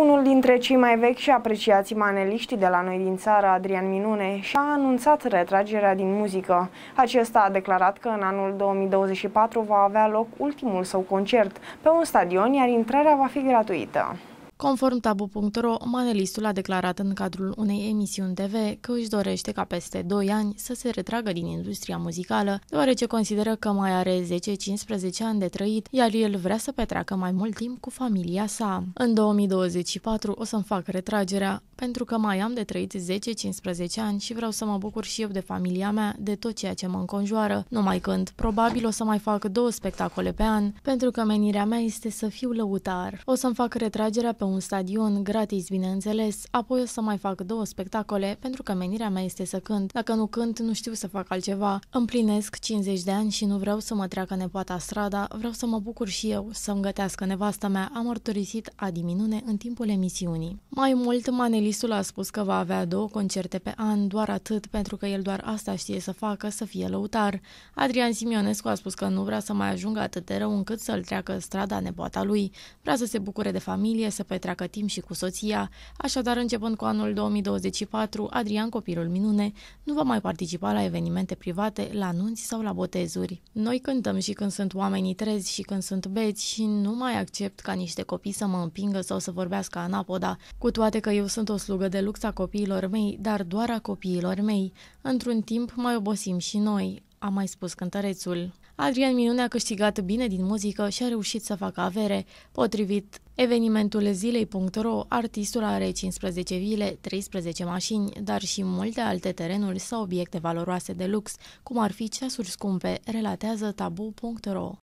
Unul dintre cei mai vechi și apreciați maneliștii de la noi din țară, Adrian Minune, și-a anunțat retragerea din muzică. Acesta a declarat că în anul 2024 va avea loc ultimul său concert pe un stadion, iar intrarea va fi gratuită. Conform tabu.ro, manelistul a declarat în cadrul unei emisiuni TV că își dorește ca peste 2 ani să se retragă din industria muzicală, deoarece consideră că mai are 10-15 ani de trăit, iar el vrea să petreacă mai mult timp cu familia sa. În 2024 o să-mi fac retragerea, pentru că mai am de trăit 10-15 ani și vreau să mă bucur și eu de familia mea, de tot ceea ce mă înconjoară, numai când probabil o să mai fac două spectacole pe an, pentru că menirea mea este să fiu lăutar. O să-mi fac retragerea pe un stadion, gratis bineînțeles, apoi o să mai fac două spectacole, pentru că menirea mea este să cânt. Dacă nu cânt, nu știu să fac altceva. Împlinesc 50 de ani și nu vreau să mă treacă nepoata strada, vreau să mă bucur și eu, să-mi gătească nevasta mea, a mărturisit Adi Minune în timpul emisiunii. Mai mult, Manel Stylistul a spus că va avea două concerte pe an, doar atât, pentru că el doar asta știe să facă, să fie lăutar. Adrian Simionescu a spus că nu vrea să mai ajungă atât de rău încât să-l treacă strada nepoata lui. Vrea să se bucure de familie, să petreacă timp și cu soția. Așadar, începând cu anul 2024, Adrian Copilul Minune nu va mai participa la evenimente private, la nunți sau la botezuri. Noi cântăm și când sunt oamenii trezi și când sunt beți și nu mai accept ca niște copii să mă împingă sau să vorbească anapoda, cu toate că eu sunt o o slugă de lux a copiilor mei, dar doar a copiilor mei. Într-un timp mai obosim și noi, a mai spus cântărețul. Adrian Minune a câștigat bine din muzică și a reușit să facă avere. Potrivit evenimentul zilei.ro, artistul are 15 vile, 13 mașini, dar și multe alte terenuri sau obiecte valoroase de lux, cum ar fi ceasuri scumpe, relatează tabu.ro.